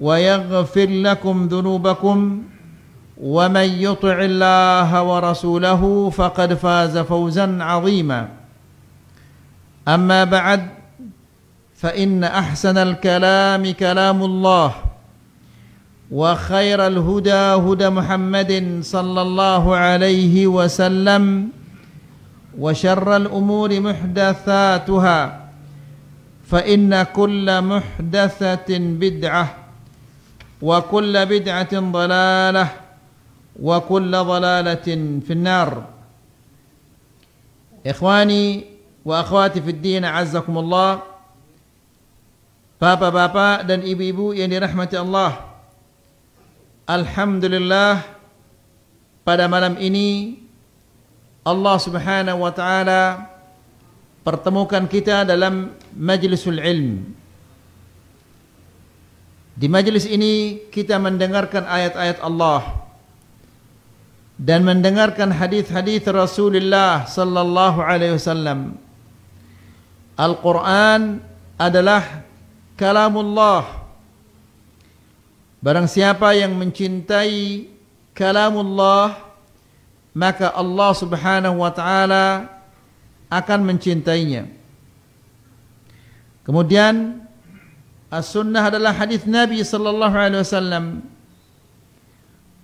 ويغفر لكم ذنوبكم ومن يطع الله ورسوله فقد فاز فوزا عظيما اما بعد فان احسن الكلام كلام الله وخير الهدى هدى محمد صلى الله عليه وسلم وشر الامور محدثاتها فان كل محدثه بدعه وكل بدعة ضلالة وكل ضلالة في النار إخواني وأخواتي في الدين عزكم الله بابا بابا دن إبي إبو يعني رحمة الله الحمد لله pada malam ini Allah Subhanahu wa taala pertemukan kita dalam majlisul ilm Di majlis ini kita mendengarkan ayat-ayat Allah dan mendengarkan hadis-hadis Rasulullah sallallahu alaihi wasallam. Al-Quran adalah kalamullah. Barang siapa yang mencintai kalamullah maka Allah Subhanahu wa taala akan mencintainya. Kemudian As-sunnah adalah hadis Nabi sallallahu alaihi wasallam.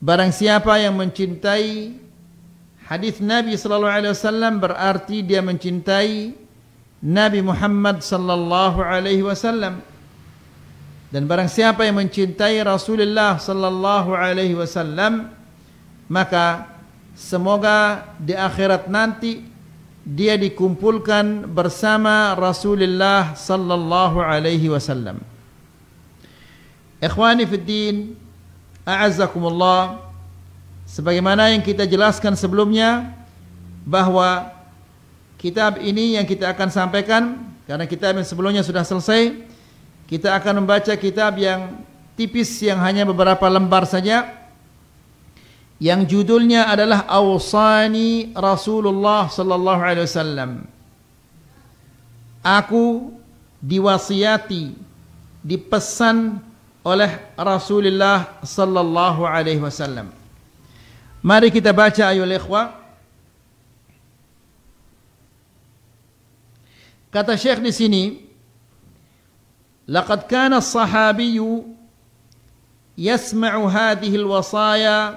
Barang siapa yang mencintai hadis Nabi sallallahu alaihi wasallam berarti dia mencintai Nabi Muhammad sallallahu alaihi wasallam. Dan barang siapa yang mencintai Rasulullah sallallahu alaihi wasallam maka semoga di akhirat nanti dia dikumpulkan bersama Rasulullah sallallahu alaihi wasallam. Ikhwani Fiddin A'azzakumullah Sebagaimana yang kita jelaskan sebelumnya bahwa Kitab ini yang kita akan sampaikan Karena kitab yang sebelumnya sudah selesai Kita akan membaca kitab yang tipis yang hanya beberapa lembar saja yang judulnya adalah Awsani Rasulullah sallallahu alaihi wasallam. Aku diwasiati, dipesan oleh Rasulullah sallallahu alaihi wasallam. Mari kita baca ayo ikhwah. Kata Syekh di sini, "Laqad kana as sahabiyyu yasma'u hadhihi al-wasaya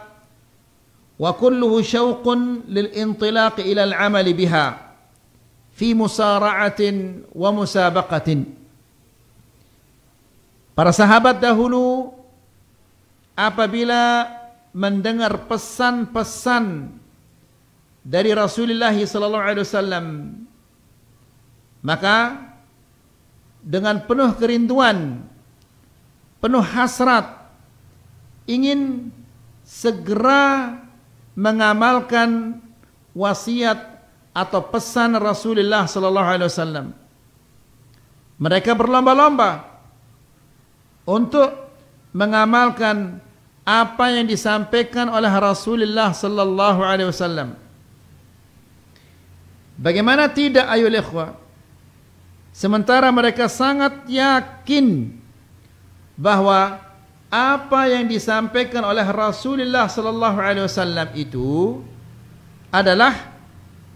wa kulluhu shawqun lil-intilaq ila al-'amali biha fi musara'atin wa musabaqatin." Para sahabat dahulu apabila mendengar pesan-pesan dari Rasulullah sallallahu alaihi wasallam maka dengan penuh kerinduan penuh hasrat ingin segera mengamalkan wasiat atau pesan Rasulullah sallallahu alaihi wasallam mereka berlomba-lomba untuk mengamalkan apa yang disampaikan oleh Rasulullah sallallahu alaihi wasallam. Bagaimana tidak ayol ikhwah? Sementara mereka sangat yakin bahwa apa yang disampaikan oleh Rasulullah sallallahu alaihi wasallam itu adalah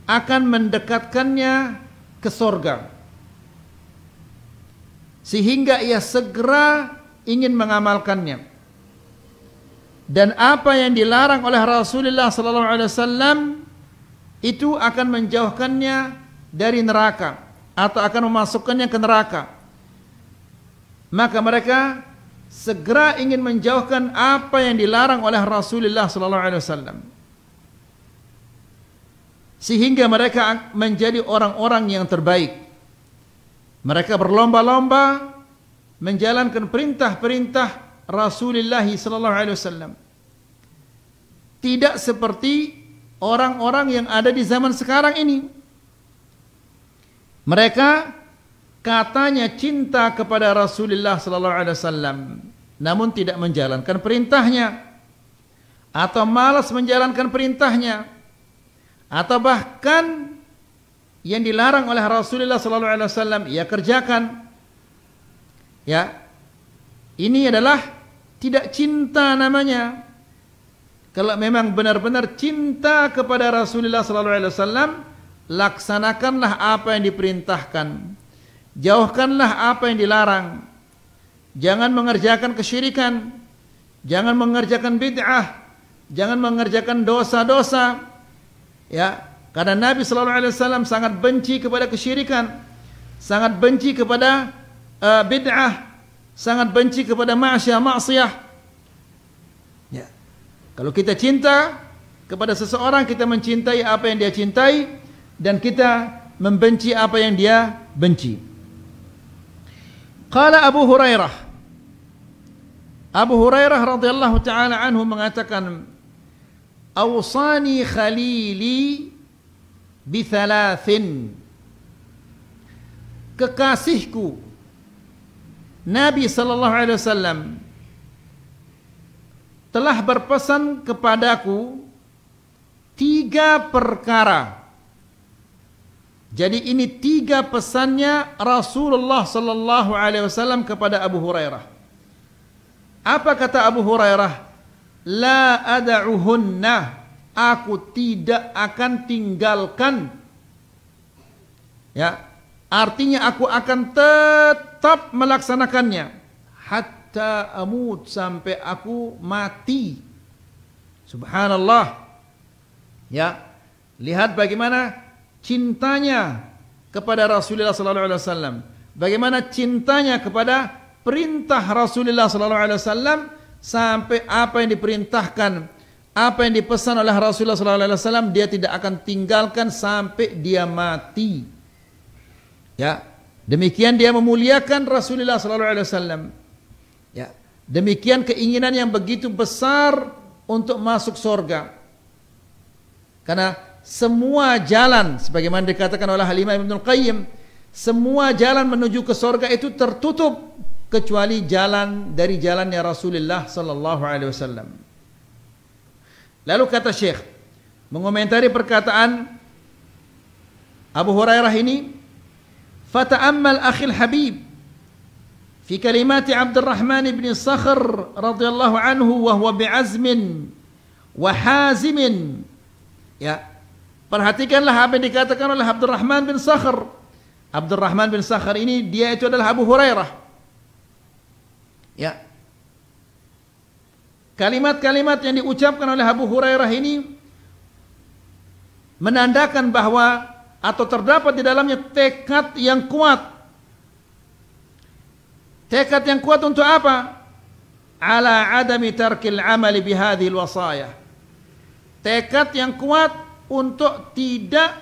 akan mendekatkannya ke surga. Sehingga ia segera ingin mengamalkannya. Dan apa yang dilarang oleh Rasulullah sallallahu alaihi wasallam itu akan menjauhkannya dari neraka atau akan memasukkannya ke neraka. Maka mereka segera ingin menjauhkan apa yang dilarang oleh Rasulullah sallallahu alaihi wasallam. Sehingga mereka menjadi orang-orang yang terbaik. Mereka berlomba-lomba menjalankan perintah-perintah Rasulullah sallallahu alaihi wasallam. Tidak seperti orang-orang yang ada di zaman sekarang ini. Mereka katanya cinta kepada Rasulullah sallallahu alaihi wasallam namun tidak menjalankan perintahnya atau malas menjalankan perintahnya atau bahkan yang dilarang oleh Rasulullah sallallahu alaihi wasallam ia kerjakan Ya. Ini adalah tidak cinta namanya. Kalau memang benar-benar cinta kepada Rasulullah sallallahu alaihi wasallam, laksanakanlah apa yang diperintahkan. Jauhkanlah apa yang dilarang. Jangan mengerjakan kesyirikan. Jangan mengerjakan bid'ah. Jangan mengerjakan dosa-dosa. Ya, karena Nabi sallallahu alaihi wasallam sangat benci kepada kesyirikan, sangat benci kepada uh, bid'ah, sangat benci kepada maksiat maksiat Ya. Kalau kita cinta kepada seseorang, kita mencintai apa yang dia cintai dan kita membenci apa yang dia benci. Qala Abu Hurairah Abu Hurairah radhiyallahu taala anhu mengatakan Awsani khalili bithalathin Kekasihku Nabi sallallahu alaihi wasallam telah berpesan kepadaku tiga perkara. Jadi ini tiga pesannya Rasulullah sallallahu alaihi wasallam kepada Abu Hurairah. Apa kata Abu Hurairah? La ad'uhunna. Aku tidak akan tinggalkan ya Artinya aku akan tetap melaksanakannya hatta amut sampai aku mati. Subhanallah. Ya. Lihat bagaimana cintanya kepada Rasulullah sallallahu alaihi wasallam. Bagaimana cintanya kepada perintah Rasulullah sallallahu alaihi wasallam sampai apa yang diperintahkan, apa yang dipesan oleh Rasulullah sallallahu alaihi wasallam dia tidak akan tinggalkan sampai dia mati. Ya, demikian dia memuliakan Rasulullah sallallahu alaihi wasallam. Ya, demikian keinginan yang begitu besar untuk masuk surga. Karena semua jalan sebagaimana dikatakan oleh Halimah Ibnu Qayyim, semua jalan menuju ke surga itu tertutup kecuali jalan dari jalannya Rasulullah sallallahu alaihi wasallam. Lalu kata Syekh mengomentari perkataan Abu Hurairah ini Fata'ammal أخي habib في كلمات عبد الرحمن بن الصخر رضي الله عنه وهو بعزم وحازم ya perhatikanlah apa yang dikatakan oleh Abdurrahman bin Sakhr Abdurrahman bin Sakhr ini dia itu adalah Abu Hurairah ya kalimat-kalimat yang diucapkan oleh Abu Hurairah ini menandakan bahwa atau terdapat di dalamnya tekad yang kuat. Tekad yang kuat untuk apa? Ala adami tarkil amali bihadhil wasaya, Tekad yang kuat untuk tidak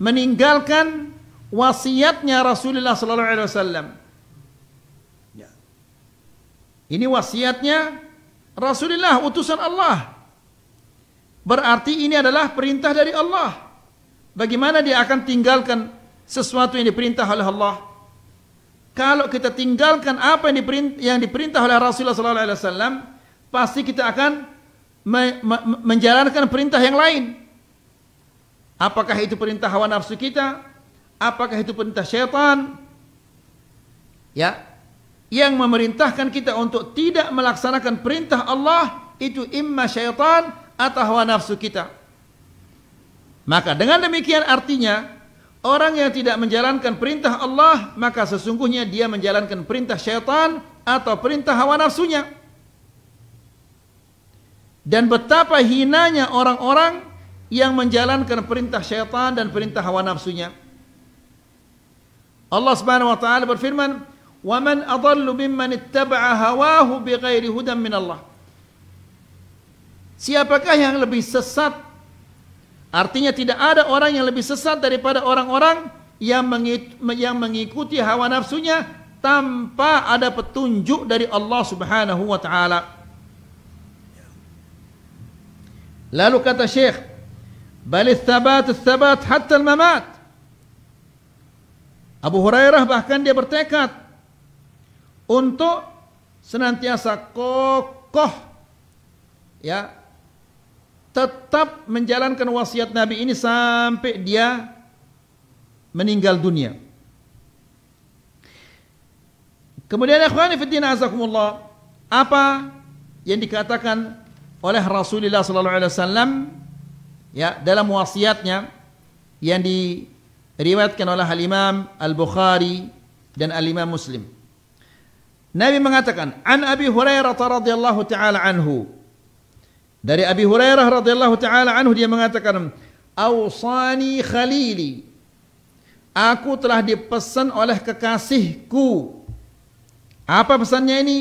meninggalkan wasiatnya Rasulullah sallallahu alaihi wasallam. Ya. Ini wasiatnya Rasulullah utusan Allah. Berarti ini adalah perintah dari Allah. Bagaimana dia akan tinggalkan sesuatu yang diperintah oleh Allah? Kalau kita tinggalkan apa yang diperintah, yang diperintah oleh Rasulullah sallallahu alaihi wasallam, pasti kita akan me, me, menjalankan perintah yang lain. Apakah itu perintah hawa nafsu kita? Apakah itu perintah syaitan? Ya, yang memerintahkan kita untuk tidak melaksanakan perintah Allah itu imma syaitan atau hawa nafsu kita. Maka dengan demikian artinya orang yang tidak menjalankan perintah Allah maka sesungguhnya dia menjalankan perintah syaitan atau perintah hawa nafsunya. Dan betapa hinanya orang-orang yang menjalankan perintah syaitan dan perintah hawa nafsunya. Allah Subhanahu wa taala berfirman, "Wa man adallu mimman ittaba'a hawahu bighairi hudan min Allah." Siapakah yang lebih sesat Artinya tidak ada orang yang lebih sesat daripada orang-orang yang, yang mengikuti hawa nafsunya tanpa ada petunjuk dari Allah Subhanahu wa taala. Lalu kata Syekh, "Bal tsabat tsabat hatta al-mamat." Abu Hurairah bahkan dia bertekad untuk senantiasa kokoh ya tetap menjalankan wasiat Nabi ini sampai dia meninggal dunia. Kemudian ikhwani fillah azakumullah, apa yang dikatakan oleh Rasulullah sallallahu alaihi wasallam ya dalam wasiatnya yang diriwayatkan oleh Al Imam Al Bukhari dan Al Imam Muslim. Nabi mengatakan, "An Abi Hurairah radhiyallahu taala anhu, dari Abi Hurairah radhiyallahu taala anhu dia mengatakan, "Ausani khalili." Aku telah dipesan oleh kekasihku. Apa pesannya ini?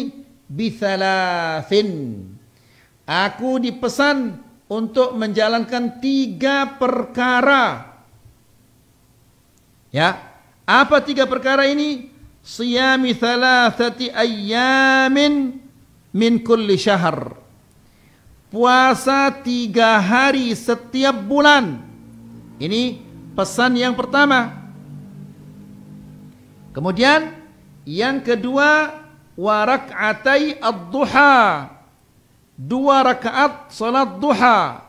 Bithalafin. Aku dipesan untuk menjalankan tiga perkara. Ya, apa tiga perkara ini? Siyami thalathati ayyamin min kulli syahr puasa tiga hari setiap bulan. Ini pesan yang pertama. Kemudian yang kedua warakatai ad-duha. Dua rakaat salat duha.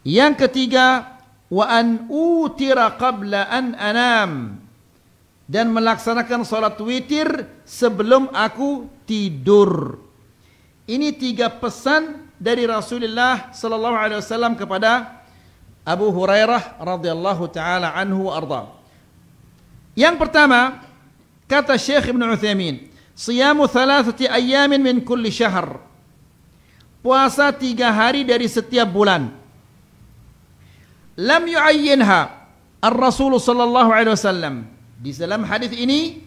Yang ketiga wa an utira qabla an anam dan melaksanakan salat witir sebelum aku tidur. Ini tiga pesan dari Rasulullah sallallahu alaihi wasallam kepada Abu Hurairah radhiyallahu taala anhu arda. Yang pertama, kata Syekh Ibn Utsaimin, "Siyamu thalathati ayyamin min kulli syahr." Puasa tiga hari dari setiap bulan. Lam yu'ayyinha Ar-Rasul sallallahu alaihi wasallam. Di dalam hadis ini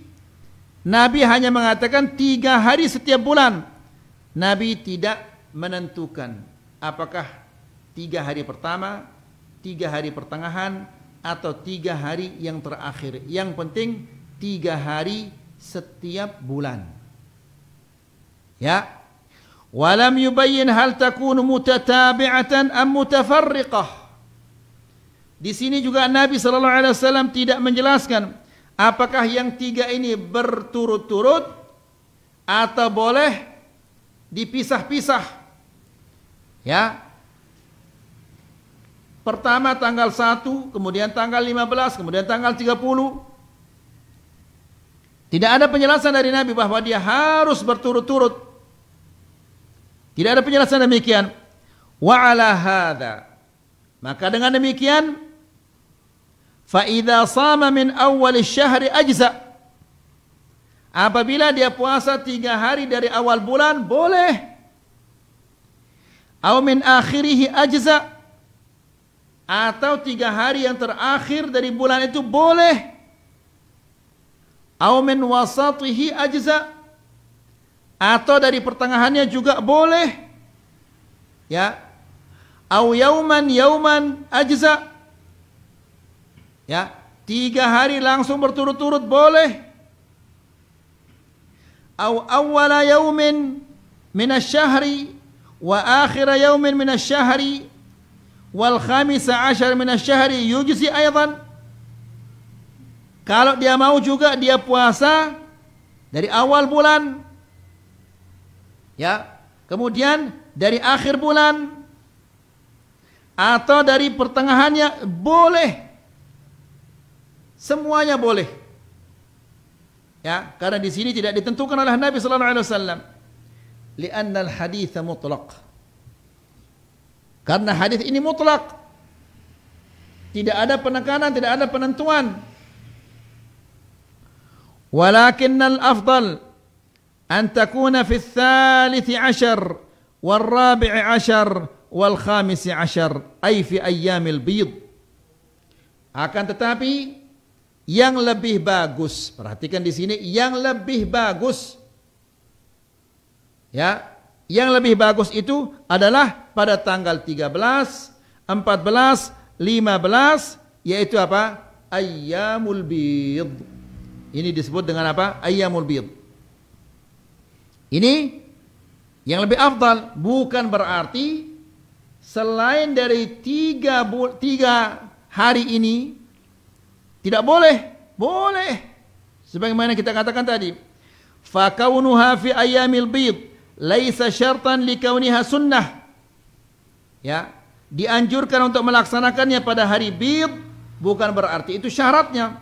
Nabi hanya mengatakan tiga hari setiap bulan Nabi tidak menentukan apakah tiga hari pertama, tiga hari pertengahan, atau tiga hari yang terakhir. Yang penting tiga hari setiap bulan. Ya. Walam yubayyin hal takunu mutatabi'atan am mutafarriqah. Di sini juga Nabi saw alaihi wasallam tidak menjelaskan apakah yang tiga ini berturut-turut atau boleh dipisah-pisah. Ya. Pertama tanggal 1, kemudian tanggal 15, kemudian tanggal 30. Tidak ada penjelasan dari Nabi bahwa dia harus berturut-turut. Tidak ada penjelasan demikian. Wa ala hadha. Maka dengan demikian fa idza sama min awal syahri ajza' Apabila dia puasa tiga hari dari awal bulan, boleh. Au min akhirihi ajza. Atau tiga hari yang terakhir dari bulan itu boleh. Au min wasatihi ajza. Atau dari pertengahannya juga boleh. Ya. Au yauman yauman ajza. Ya. Tiga hari langsung berturut-turut Boleh. أول يوم من الشهر وآخر يوم من الشهر والخامس عشر من الشهر يجزي أيضا kalau dia mau juga dia puasa dari awal bulan ya kemudian dari akhir bulan atau dari pertengahannya boleh semuanya boleh Ya, karena di sini tidak ditentukan oleh Nabi sallallahu alaihi wasallam. karena hadis hadits mutlaq. Karena hadis ini mutlak. Tidak ada penekanan, tidak ada penentuan. Walakin al-afdal an takuna fi al-thalith ashar wal-rabi' ashar wal-khamis ashar ay fi ayyamil bid. Akan tetapi yang lebih bagus. Perhatikan di sini yang lebih bagus. Ya, yang lebih bagus itu adalah pada tanggal 13, 14, 15 yaitu apa? Ayyamul bid. Ini disebut dengan apa? Ayyamul bid. Ini yang lebih afdal bukan berarti selain dari tiga, tiga hari ini tidak boleh. Boleh. Sebagaimana kita katakan tadi. Fakaunuha fi ayamil bid. Laisa syartan likauniha sunnah. Ya. Dianjurkan untuk melaksanakannya pada hari bid. Bukan berarti itu syaratnya.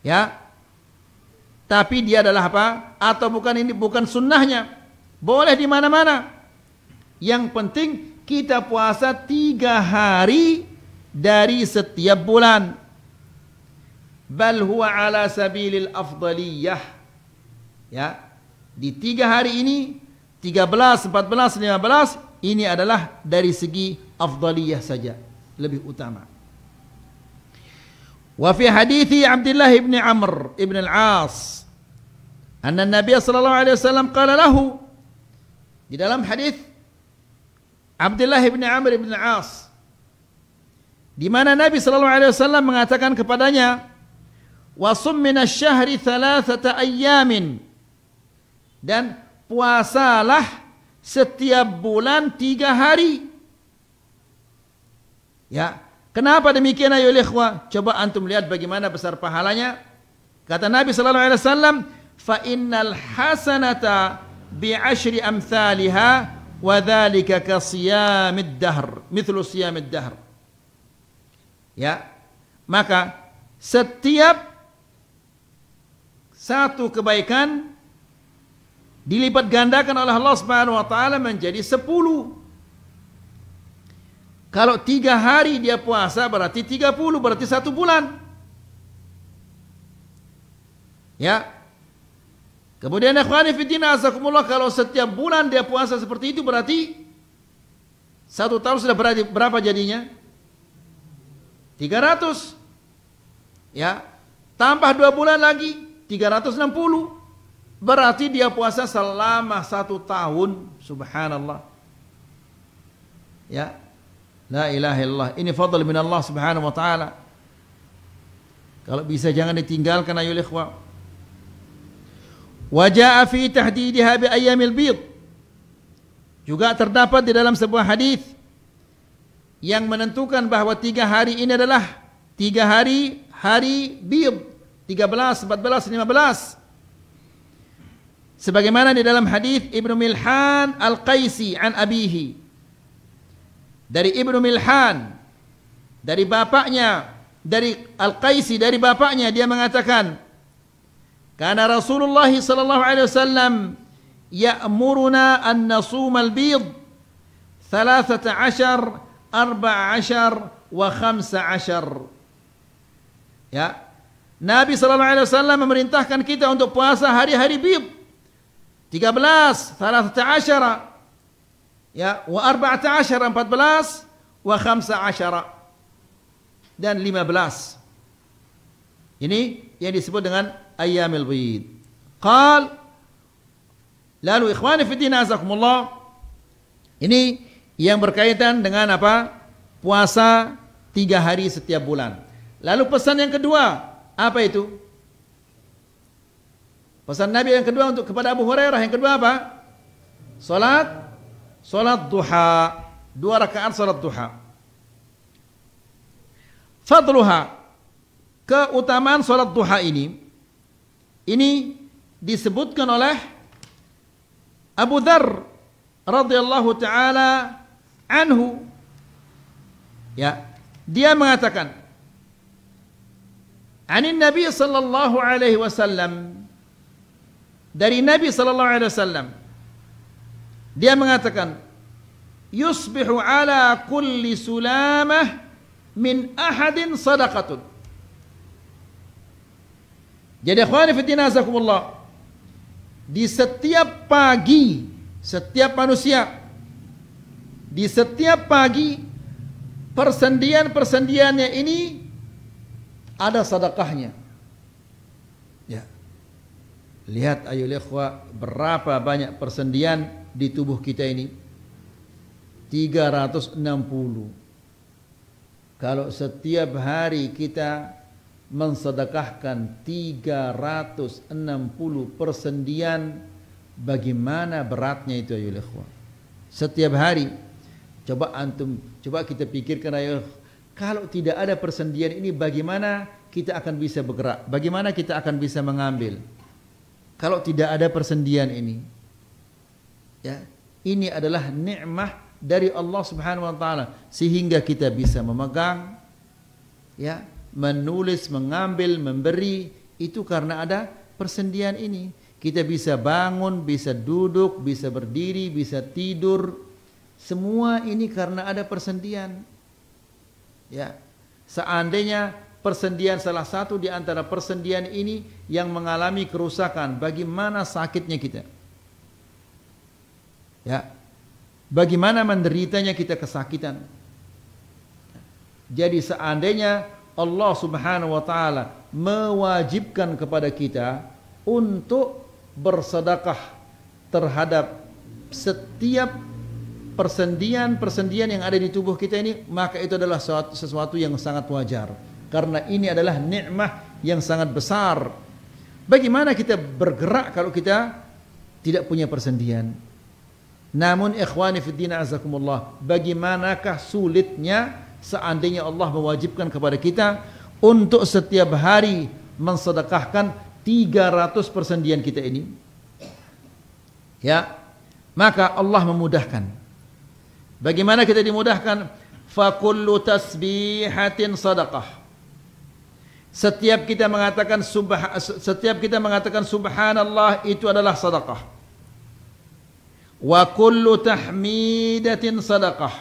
Ya. Tapi dia adalah apa? Atau bukan ini bukan sunnahnya. Boleh di mana-mana. Yang penting kita puasa tiga hari dari setiap bulan bal huwa ala sabilil afdaliyah ya di tiga hari ini 13, 14, 15 ini adalah dari segi afdaliyah saja lebih utama wa fi hadithi Abdullah ibn Amr ibn al-As anna Nabi sallallahu alaihi wasallam qala lahu di dalam hadith Abdullah ibn Amr ibn al-As di mana Nabi sallallahu alaihi wasallam mengatakan kepadanya, "Wasum minasy syahri thalathata ayyamin." Dan puasalah setiap bulan tiga hari. Ya, kenapa demikian ayo ikhwah? Coba antum lihat bagaimana besar pahalanya. Kata Nabi sallallahu alaihi wasallam, "Fa innal hasanata bi ashri amsalha wa dhalika ka siyamid dahr, mithlu siyamid dahr." ya maka setiap satu kebaikan dilipat gandakan oleh Allah Subhanahu wa taala menjadi 10. Kalau tiga hari dia puasa berarti 30 berarti satu bulan. Ya. Kemudian ikhwani fiddina azakumullah kalau setiap bulan dia puasa seperti itu berarti satu tahun sudah berapa jadinya? 300. Ya. Tambah dua bulan lagi 360. Berarti dia puasa selama satu tahun. Subhanallah. Ya. La ilaha illallah. Ini fadl min Allah subhanahu wa ta'ala. Kalau bisa jangan ditinggalkan ayo ikhwah. Wajah fi tahdidiha bi ayyamil bid. Juga terdapat di dalam sebuah hadis yang menentukan bahwa tiga hari ini adalah tiga hari hari empat 13, 14, 15 sebagaimana di dalam hadis Ibnu Milhan Al-Qaisi an abihi dari Ibnu Milhan dari bapaknya dari Al-Qaisi dari bapaknya dia mengatakan karena Rasulullah sallallahu alaihi wasallam ya'muruna an nasum al-bid 13 arba'ashar wa khamsa ashar. Ya. Nabi sallallahu alaihi wasallam memerintahkan kita untuk puasa hari-hari bid. 13, 13, ya, wa 14, 14, wa 15 dan 15. Ini yang disebut dengan ayyamil bid. Qal Lalu ikhwani fi din azakumullah. Ini yang berkaitan dengan apa? Puasa tiga hari setiap bulan. Lalu pesan yang kedua, apa itu? Pesan Nabi yang kedua untuk kepada Abu Hurairah yang kedua apa? Salat salat duha, dua rakaat salat duha. Fadluha keutamaan salat duha ini ini disebutkan oleh Abu Dhar radhiyallahu taala anhu ya dia mengatakan an nabi sallallahu alaihi wasallam dari nabi sallallahu alaihi wasallam dia mengatakan yusbihu ala kulli sulamah min ahadin sadaqatun jadi akhwani fi azakumullah di setiap pagi setiap manusia di setiap pagi persendian-persendiannya ini ada sedekahnya. Ya. Lihat ayo ikhwah berapa banyak persendian di tubuh kita ini? 360. Kalau setiap hari kita mensedekahkan 360 persendian bagaimana beratnya itu ayo ikhwah. Setiap hari Coba antum, coba kita pikirkan ayo kalau tidak ada persendian ini bagaimana kita akan bisa bergerak? Bagaimana kita akan bisa mengambil? Kalau tidak ada persendian ini. Ya, ini adalah nikmah dari Allah Subhanahu wa taala sehingga kita bisa memegang ya, menulis, mengambil, memberi itu karena ada persendian ini. Kita bisa bangun, bisa duduk, bisa berdiri, bisa tidur, semua ini karena ada persendian. Ya. Seandainya persendian salah satu di antara persendian ini yang mengalami kerusakan, bagaimana sakitnya kita? Ya. Bagaimana menderitanya kita kesakitan? Jadi seandainya Allah Subhanahu wa taala mewajibkan kepada kita untuk bersedekah terhadap setiap persendian-persendian yang ada di tubuh kita ini maka itu adalah sesuatu yang sangat wajar karena ini adalah nikmah yang sangat besar bagaimana kita bergerak kalau kita tidak punya persendian namun ikhwani fiddin azakumullah bagaimanakah sulitnya seandainya Allah mewajibkan kepada kita untuk setiap hari mensedekahkan 300 persendian kita ini ya maka Allah memudahkan Bagaimana kita dimudahkan? Fakullu tasbihatin sadaqah. Setiap kita mengatakan subah, setiap kita mengatakan subhanallah itu adalah sedekah. Wa kullu tahmidatin sadaqah.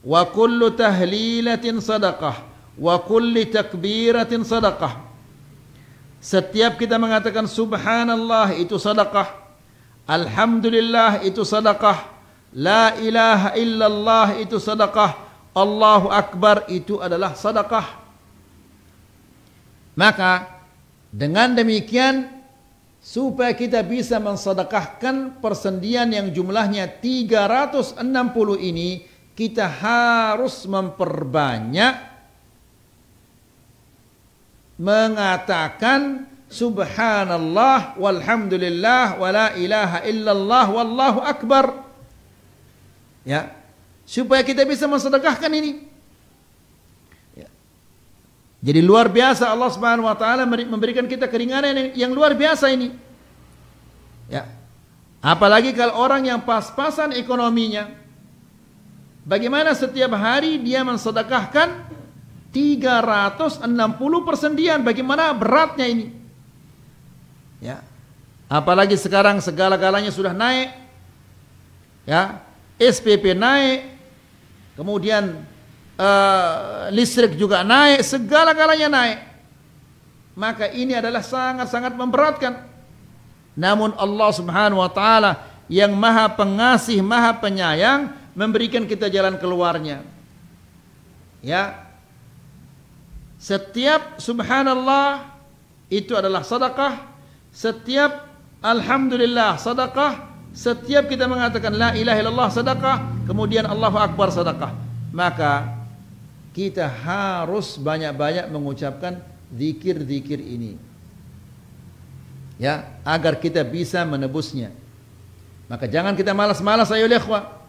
Wa kullu tahlilatin sadaqah. Wa kulli takbiratin sadaqah. Setiap kita mengatakan subhanallah itu sedekah. Alhamdulillah itu sedekah. La ilaha illallah itu sedekah. Allahu Akbar itu adalah sedekah. Maka dengan demikian supaya kita bisa mensedekahkan persendian yang jumlahnya 360 ini kita harus memperbanyak mengatakan subhanallah walhamdulillah wala ilaha illallah wallahu akbar Ya. Supaya kita bisa mensedekahkan ini. Ya. Jadi luar biasa Allah Subhanahu wa taala memberikan kita keringanan yang luar biasa ini. Ya. Apalagi kalau orang yang pas-pasan ekonominya. Bagaimana setiap hari dia mensedekahkan 360 persendian. Bagaimana beratnya ini? Ya. Apalagi sekarang segala-galanya sudah naik. Ya. SPP naik, kemudian uh, listrik juga naik, segala-galanya naik. Maka ini adalah sangat-sangat memberatkan. Namun Allah Subhanahu wa taala yang Maha Pengasih, Maha Penyayang memberikan kita jalan keluarnya. Ya. Setiap subhanallah itu adalah sedekah, setiap alhamdulillah sedekah, setiap kita mengatakan la ilaha illallah sedekah, kemudian Allahu akbar sedekah, maka kita harus banyak-banyak mengucapkan zikir-zikir ini. Ya, agar kita bisa menebusnya. Maka jangan kita malas-malas ayo ikhwah.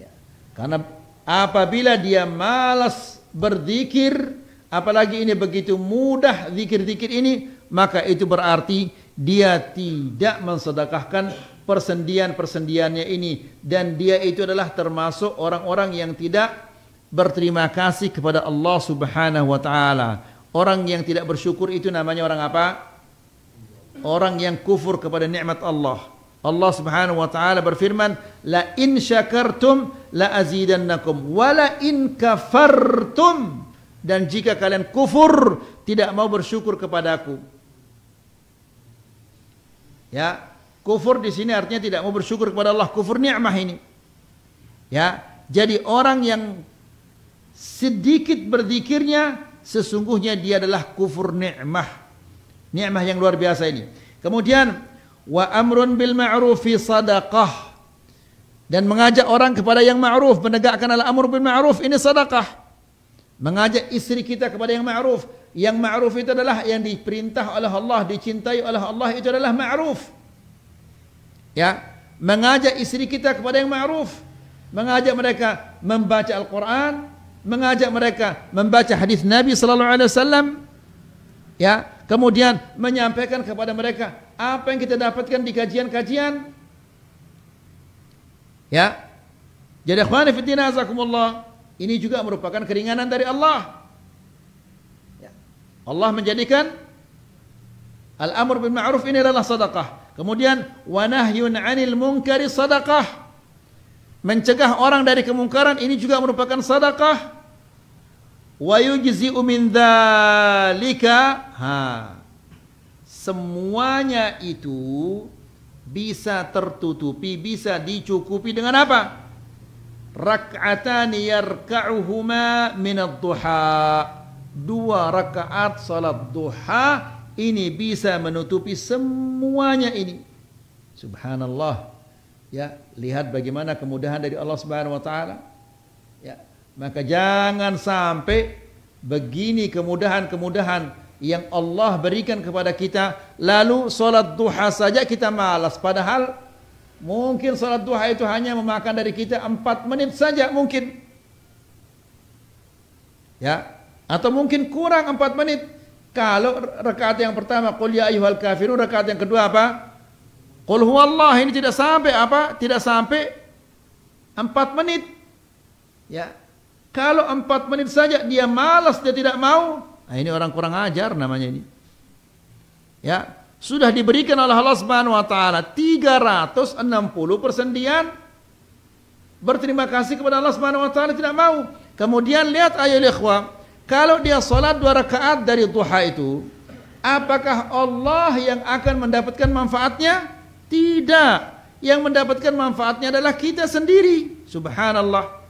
Ya, karena apabila dia malas berzikir, apalagi ini begitu mudah zikir-zikir ini, maka itu berarti dia tidak mensedekahkan persendian-persendiannya ini dan dia itu adalah termasuk orang-orang yang tidak berterima kasih kepada Allah Subhanahu wa taala. Orang yang tidak bersyukur itu namanya orang apa? Orang yang kufur kepada nikmat Allah. Allah Subhanahu wa taala berfirman, "La in syakartum la azidannakum wa la in kafartum." Dan jika kalian kufur, tidak mau bersyukur kepadaku. Ya, Kufur di sini artinya tidak mau bersyukur kepada Allah. Kufur ni'mah ini. Ya, jadi orang yang sedikit berzikirnya sesungguhnya dia adalah kufur ni'mah. Ni'mah yang luar biasa ini. Kemudian wa amrun bil ma'rufi sadaqah dan mengajak orang kepada yang ma'ruf, menegakkan al-amr bil ma'ruf ini sedekah. Mengajak istri kita kepada yang ma'ruf. Yang ma'ruf itu adalah yang diperintah oleh Allah, dicintai oleh Allah itu adalah ma'ruf. Ya, mengajak istri kita kepada yang ma'ruf, mengajak mereka membaca Al-Qur'an, mengajak mereka membaca hadis Nabi sallallahu alaihi wasallam. Ya, kemudian menyampaikan kepada mereka apa yang kita dapatkan di kajian-kajian. Ya. Jadi ikhwan fillah azakumullah, ini juga merupakan keringanan dari Allah. Ya, Allah menjadikan al-amr bil ma'ruf ini adalah sedekah. Kemudian wanahyun 'anil mungkari sadaqah. Mencegah orang dari kemungkaran ini juga merupakan sadaqah. Wa yujzi'u min dzalika. Ha. Semuanya itu bisa tertutupi, bisa dicukupi dengan apa? Rak'atan yarka'uhuma min ad-duha. Dua rakaat salat duha ini bisa menutupi semua semuanya ini. Subhanallah. Ya, lihat bagaimana kemudahan dari Allah Subhanahu wa taala. Ya, maka jangan sampai begini kemudahan-kemudahan yang Allah berikan kepada kita lalu salat duha saja kita malas padahal mungkin salat duha itu hanya memakan dari kita empat menit saja mungkin. Ya, atau mungkin kurang empat menit kalau rakaat yang pertama qul ya ayyuhal kafirun, rakaat yang kedua apa? Qul huwallah ini tidak sampai apa? Tidak sampai empat menit. Ya. Kalau empat menit saja dia malas, dia tidak mau, nah ini orang kurang ajar namanya ini. Ya, sudah diberikan oleh Allah Subhanahu wa taala 360 persendian berterima kasih kepada Allah Subhanahu wa taala tidak mau. Kemudian lihat ayat ikhwah kalau dia sholat dua rakaat dari duha itu, apakah Allah yang akan mendapatkan manfaatnya? Tidak. Yang mendapatkan manfaatnya adalah kita sendiri. Subhanallah.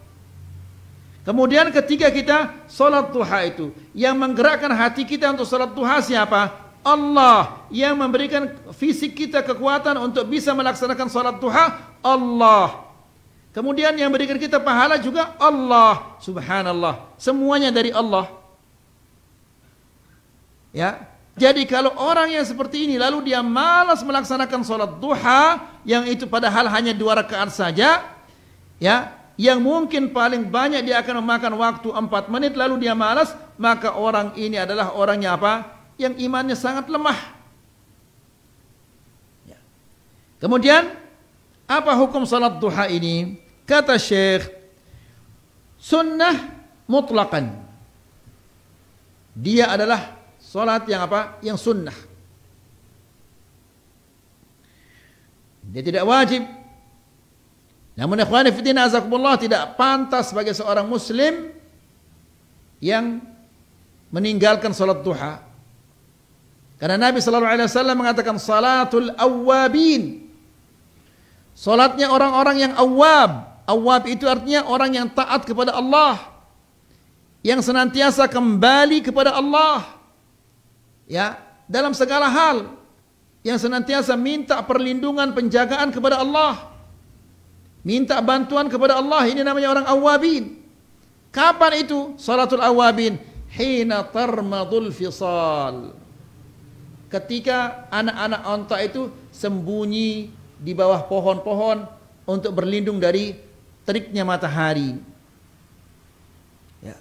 Kemudian ketika kita sholat duha itu, yang menggerakkan hati kita untuk sholat duha siapa? Allah yang memberikan fisik kita kekuatan untuk bisa melaksanakan sholat duha, Allah Kemudian yang berikan kita pahala juga Allah subhanallah. Semuanya dari Allah. Ya. Jadi kalau orang yang seperti ini lalu dia malas melaksanakan sholat duha yang itu padahal hanya dua rakaat saja ya yang mungkin paling banyak dia akan memakan waktu empat menit lalu dia malas maka orang ini adalah orangnya apa yang imannya sangat lemah ya. kemudian apa hukum salat duha ini? Kata Syekh, sunnah mutlakan. Dia adalah salat yang apa? Yang sunnah. Dia tidak wajib. Namun ikhwanifidina azakumullah tidak pantas sebagai seorang muslim yang meninggalkan salat duha. Karena Nabi saw mengatakan salatul awabin Salatnya orang-orang yang awab. Awab itu artinya orang yang taat kepada Allah. Yang senantiasa kembali kepada Allah. Ya, dalam segala hal yang senantiasa minta perlindungan penjagaan kepada Allah. Minta bantuan kepada Allah. Ini namanya orang awabin. Kapan itu salatul awabin? Hina tarmadul fisal. Ketika anak-anak onta itu sembunyi di bawah pohon-pohon untuk berlindung dari teriknya matahari. Ya.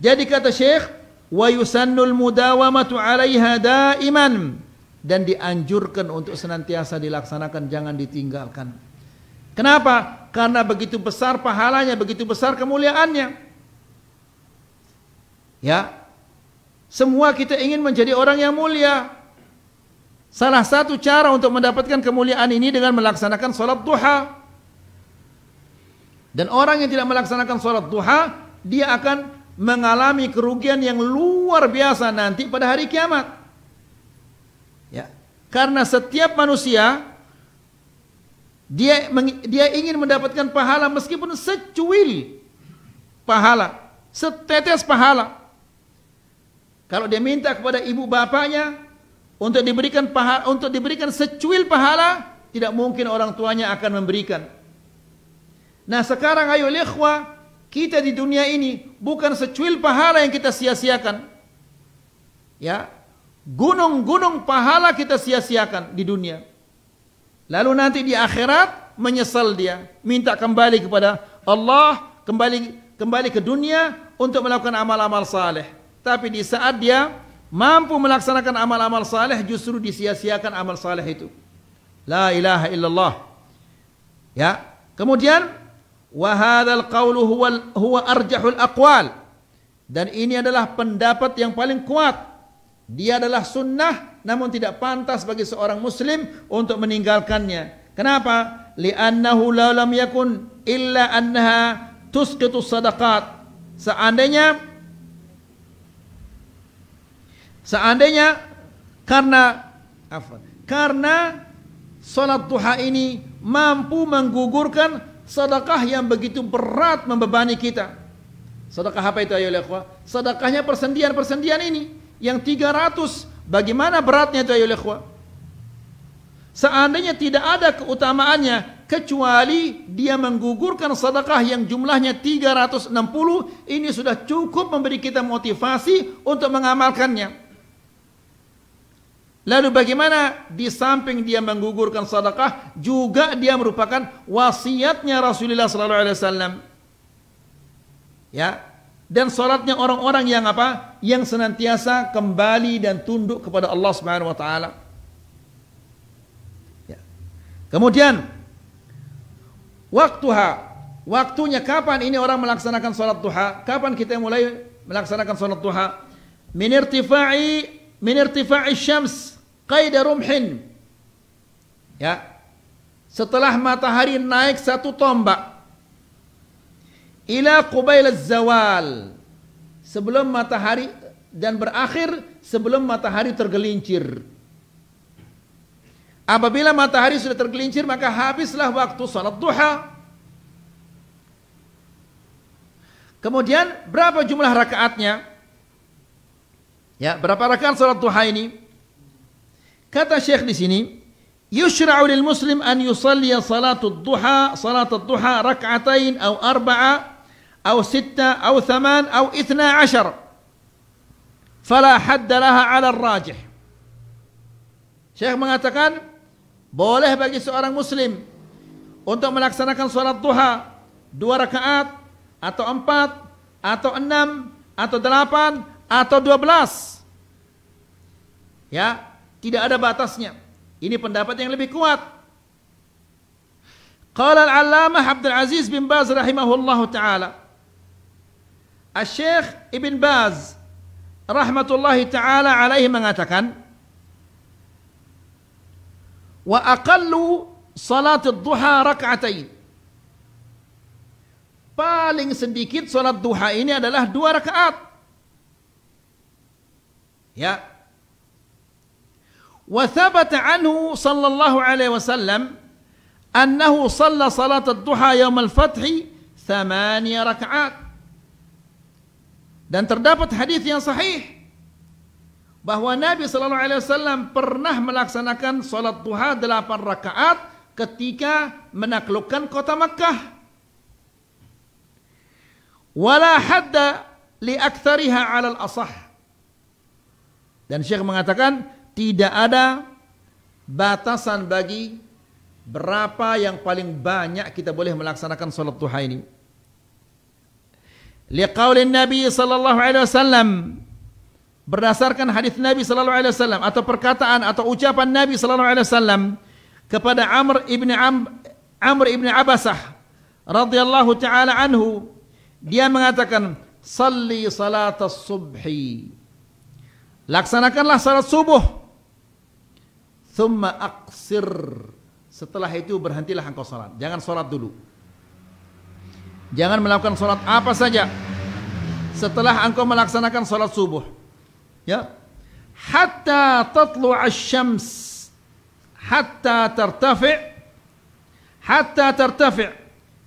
Jadi kata Syekh, wa yusannul mudawamatu 'alaiha daiman dan dianjurkan untuk senantiasa dilaksanakan jangan ditinggalkan. Kenapa? Karena begitu besar pahalanya, begitu besar kemuliaannya. Ya. Semua kita ingin menjadi orang yang mulia, Salah satu cara untuk mendapatkan kemuliaan ini dengan melaksanakan sholat duha. Dan orang yang tidak melaksanakan sholat duha, dia akan mengalami kerugian yang luar biasa nanti pada hari kiamat. Ya, karena setiap manusia dia dia ingin mendapatkan pahala meskipun secuil pahala, setetes pahala. Kalau dia minta kepada ibu bapaknya, untuk diberikan pahala, untuk diberikan secuil pahala, tidak mungkin orang tuanya akan memberikan. Nah sekarang ayo ikhwah, kita di dunia ini bukan secuil pahala yang kita sia-siakan. Ya, gunung-gunung pahala kita sia-siakan di dunia. Lalu nanti di akhirat menyesal dia, minta kembali kepada Allah, kembali kembali ke dunia untuk melakukan amal-amal saleh. Tapi di saat dia mampu melaksanakan amal-amal saleh justru disia-siakan amal saleh itu. La ilaha illallah. Ya. Kemudian wa hadzal qawlu huwa huwa arjahul aqwal. Dan ini adalah pendapat yang paling kuat. Dia adalah sunnah namun tidak pantas bagi seorang muslim untuk meninggalkannya. Kenapa? Li'annahu la lam yakun illa annaha tusqitu sadaqat. Seandainya Seandainya karena Karena salat duha ini mampu menggugurkan sedekah yang begitu berat membebani kita. Sedekah apa itu ayo lekwa? Sedekahnya persendian-persendian ini yang 300 bagaimana beratnya itu ayo lekwa? Seandainya tidak ada keutamaannya kecuali dia menggugurkan sedekah yang jumlahnya 360 ini sudah cukup memberi kita motivasi untuk mengamalkannya. Lalu bagaimana di samping dia menggugurkan sedekah juga dia merupakan wasiatnya Rasulullah sallallahu alaihi wasallam. Ya. Dan salatnya orang-orang yang apa? Yang senantiasa kembali dan tunduk kepada Allah Subhanahu wa taala. Ya. Kemudian waktuha Waktunya kapan ini orang melaksanakan sholat duha? Kapan kita mulai melaksanakan sholat duha? Minirtifa'i minirtifa'i syams qaida rumhin ya setelah matahari naik satu tombak ila qubail zawal sebelum matahari dan berakhir sebelum matahari tergelincir apabila matahari sudah tergelincir maka habislah waktu salat duha kemudian berapa jumlah rakaatnya ya berapa rakaat salat duha ini Kata Syekh di sini, yushra'u lil muslim an yusalli salatul duha salatul duha rak'atain au arba'a au sitta au thaman au ithna ashar. Fala hadda laha ala rajih. Syekh mengatakan, boleh bagi seorang muslim untuk melaksanakan salat duha dua rakaat atau empat atau enam atau delapan atau dua belas ya tidak ada batasnya. Ini pendapat yang lebih kuat. Qala al-allamah Abdul Aziz bin Baz rahimahullahu taala. al Sheikh Ibn Baz rahmatullahi taala alaihi mengatakan wa aqallu salat duha rak'atain paling sedikit salat duha ini adalah dua rakaat ya وثبت عنه صلى الله عليه وسلم أنه صلى صلاة الضحى يوم الفتح ثمانية ركعات dan terdapat hadis yang sahih bahwa Nabi Shallallahu Alaihi Wasallam pernah melaksanakan sholat duha delapan rakaat ketika menaklukkan kota Makkah. Wala hadda li aktsariha 'ala al-asah. Dan Syekh mengatakan tidak ada batasan bagi berapa yang paling banyak kita boleh melaksanakan solat duha ini. Liqaulin Nabi sallallahu alaihi wasallam berdasarkan hadis Nabi sallallahu alaihi wasallam atau perkataan atau ucapan Nabi sallallahu alaihi wasallam kepada Amr ibn Amr, Amr ibn Abbasah radhiyallahu taala anhu dia mengatakan salli salat as-subhi laksanakanlah salat subuh Thumma aqsir. Setelah itu berhentilah engkau salat. Jangan salat dulu. Jangan melakukan salat apa saja setelah engkau melaksanakan salat subuh. Ya. Hatta tatlu asy-syams. Hatta tertafi' Hatta tertafi'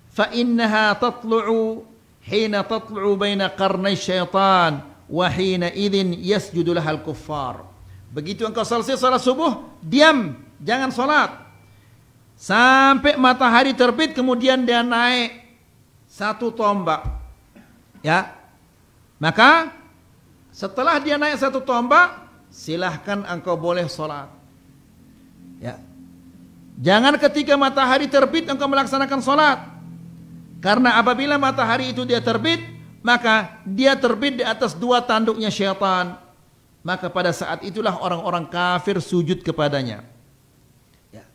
Fa innaha tatlu'u hina tatlu'u baina qarni syaitan wa hina idzin yasjudu laha al-kuffar. Begitu engkau selesai salat subuh, diam, jangan salat. Sampai matahari terbit kemudian dia naik satu tombak. Ya. Maka setelah dia naik satu tombak, silahkan engkau boleh salat. Ya. Jangan ketika matahari terbit engkau melaksanakan salat. Karena apabila matahari itu dia terbit, maka dia terbit di atas dua tanduknya syaitan maka pada saat itulah orang-orang kafir sujud kepadanya. Ya.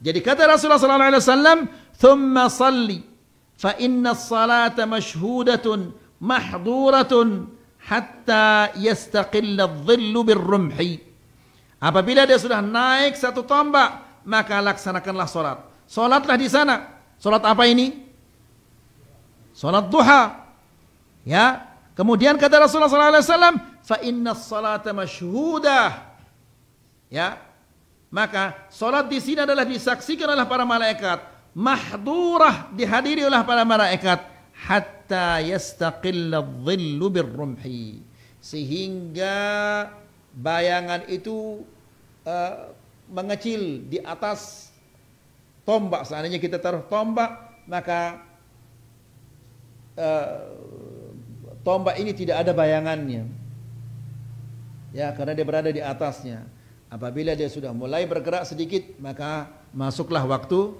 Jadi kata Rasulullah sallallahu alaihi wasallam, "Tsumma salli fa inna as-salata mashhudatun mahduratun hatta yastaqilla adh-dhillu bil rumhi Apabila dia sudah naik satu tombak, maka laksanakanlah solat. Solatlah di sana. Solat apa ini? Solat duha. Ya. Kemudian kata Rasulullah Sallallahu Alaihi Wasallam fa inna salata Ya. Maka salat di sini adalah disaksikan oleh para malaikat, mahdurah dihadiri oleh para malaikat hatta yastaqilla dhillu birrumhi. Sehingga bayangan itu eh, mengecil di atas tombak. Seandainya kita taruh tombak, maka eh, tombak ini tidak ada bayangannya ya karena dia berada di atasnya. Apabila dia sudah mulai bergerak sedikit, maka masuklah waktu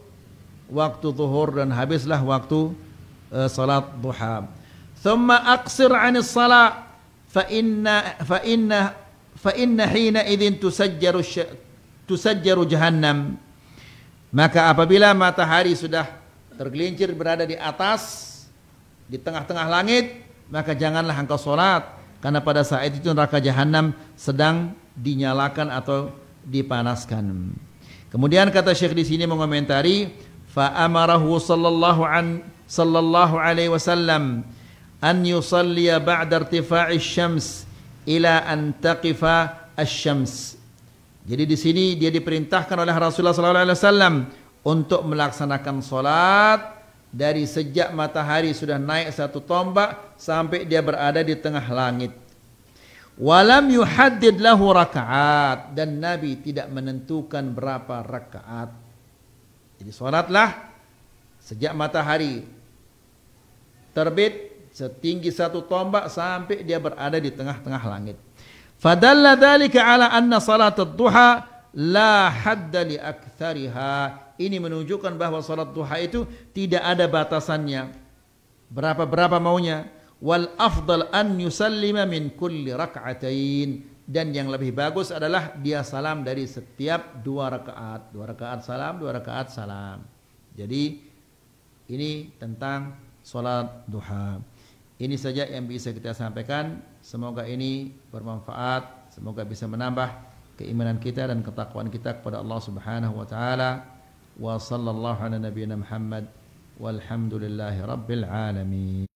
waktu zuhur dan habislah waktu uh, salat duha. Thumma aqsir 'anis salat fa inna fa inna fa inna hina idzin tusajjaru tusajjaru Maka apabila matahari sudah tergelincir berada di atas di tengah-tengah langit, maka janganlah engkau salat karena pada saat itu neraka jahanam sedang dinyalakan atau dipanaskan. Kemudian kata Syekh di sini mengomentari fa amarahu sallallahu an sallallahu alaihi wasallam an yusalliya ba'da irtifa'i syams ila an taqifa asy-syams. Jadi di sini dia diperintahkan oleh Rasulullah sallallahu alaihi wasallam untuk melaksanakan salat dari sejak matahari sudah naik satu tombak sampai dia berada di tengah langit. Walam yuhaddid lahu rakaat dan Nabi tidak menentukan berapa rakaat. Jadi solatlah sejak matahari terbit setinggi satu tombak sampai dia berada di tengah-tengah langit. Fadalla dhalika ala anna salat duha la hadda li akthariha ini menunjukkan bahwa salat duha itu tidak ada batasannya. Berapa-berapa maunya. Wal afdal an yusallima min kulli rak'atain. Dan yang lebih bagus adalah dia salam dari setiap dua rakaat. Dua rakaat salam, dua rakaat salam. Jadi ini tentang salat duha. Ini saja yang bisa kita sampaikan. Semoga ini bermanfaat, semoga bisa menambah keimanan kita dan ketakwaan kita kepada Allah Subhanahu wa taala. وصلى الله على نبينا محمد والحمد لله رب العالمين